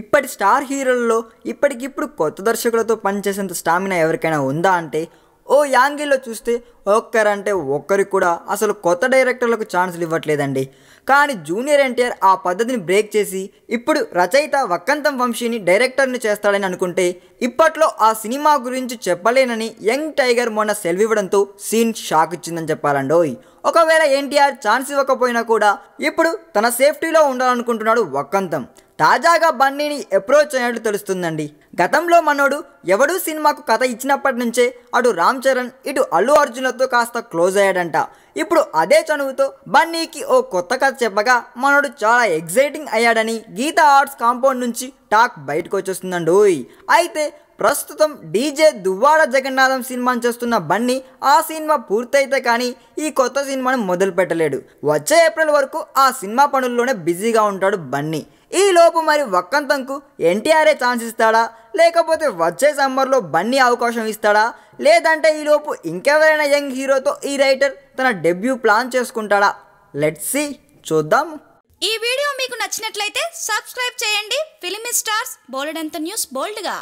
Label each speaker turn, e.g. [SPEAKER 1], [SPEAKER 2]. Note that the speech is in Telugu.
[SPEAKER 1] ఇప్పటి స్టార్ హీరోల్లో ఇప్పటికిప్పుడు కొత్త దర్శకులతో పనిచేసేంత స్టామినా ఎవరికైనా ఉందా అంటే ఓ యాంగిల్లో చూస్తే ఒక్కరంటే ఒక్కరికి కూడా అసలు కొత్త డైరెక్టర్లకు ఛాన్సులు ఇవ్వట్లేదండి కానీ జూనియర్ ఎన్టీఆర్ ఆ పద్ధతిని బ్రేక్ చేసి ఇప్పుడు రచయిత వక్కంతం వంశీని డైరెక్టర్ని చేస్తాడని అనుకుంటే ఇప్పట్లో ఆ సినిమా గురించి చెప్పలేనని యంగ్ టైగర్ మొన్న సెల్వివ్వడంతో సీన్ షాక్ ఇచ్చిందని చెప్పాలండోయ్ ఒకవేళ ఎన్టీఆర్ ఛాన్స్ ఇవ్వకపోయినా కూడా ఇప్పుడు తన సేఫ్టీలో ఉండాలనుకుంటున్నాడు వక్కంతం తాజాగా బన్నీని అప్రోచ్ అయినట్లు తెలుస్తుందండి గతంలో మనోడు ఎవడు సినిమాకు కథ ఇచ్చినప్పటి నుంచే అటు రామ్ చరణ్ ఇటు అల్లు అర్జున్లతో కాస్త క్లోజ్ అయ్యాడంట ఇప్పుడు అదే చనువుతో బన్నీకి ఓ కొత్త కథ చెప్పగా మనోడు చాలా ఎగ్జైటింగ్ అయ్యాడని గీతా ఆర్ట్స్ కాంపౌండ్ నుంచి టాక్ బయటకు వచ్చేస్తుందండు అయితే ప్రస్తుతం డీజే దువ్వాడ జగన్నాథం సినిమాను చేస్తున్న బన్నీ ఆ సినిమా పూర్తయితే కానీ ఈ కొత్త సినిమాను మొదలు పెట్టలేడు వచ్చే ఏప్రిల్ వరకు ఆ సినిమా పనుల్లోనే బిజీగా ఉంటాడు బన్నీ ఈ లోపు మరి ఒక్కంతంకు ఎన్టీఆర్ఏ ఛాన్స్ ఇస్తాడా లేకపోతే వచ్చే సమ్మర్లో బన్నీ అవకాశం ఇస్తాడా లేదంటే ఈలోపు ఇంకెవరైనా యంగ్ హీరోతో ఈ రైటర్ తన డెబ్యూ ప్లాన్ చేసుకుంటాడా లెట్ సీ చూద్దాం ఈ వీడియో మీకు నచ్చినట్లయితే సబ్స్క్రైబ్ చేయండి ఫిలిం స్టార్స్ బోల్డ్ అంత న్యూస్ బోల్డ్గా